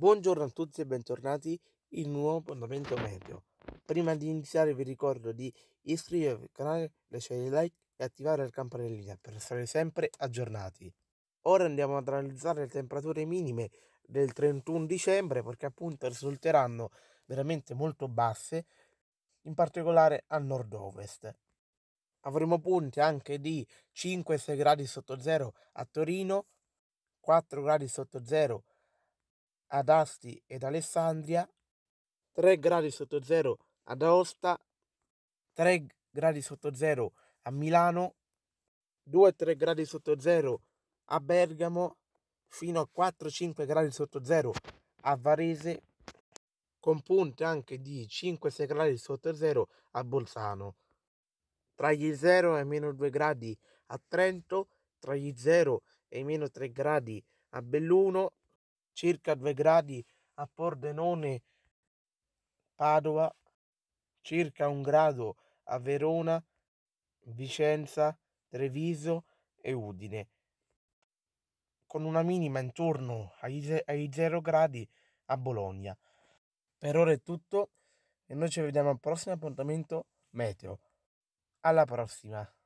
Buongiorno a tutti e bentornati in un nuovo appuntamento meteo. Prima di iniziare vi ricordo di iscrivervi al canale, lasciare like e attivare la campanellina per stare sempre aggiornati. Ora andiamo ad analizzare le temperature minime del 31 dicembre perché appunto risulteranno veramente molto basse, in particolare a nord-ovest. Avremo punti anche di 5-6 gradi sotto zero a Torino, 4 gradi sotto zero a ad Asti ed Alessandria, 3 gradi sotto zero ad Aosta, 3 gradi sotto zero a Milano, 2-3 gradi sotto zero a Bergamo, fino a 4-5 gradi sotto zero a Varese, con punte anche di 5-6 gradi sotto zero a Bolzano, tra gli 0 e meno 2 gradi a Trento, tra gli 0 e meno 3 gradi a Belluno, circa 2 gradi a Pordenone, Padova, circa 1 grado a Verona, Vicenza, Treviso e Udine, con una minima intorno ai 0 gradi a Bologna. Per ora è tutto e noi ci vediamo al prossimo appuntamento meteo. Alla prossima!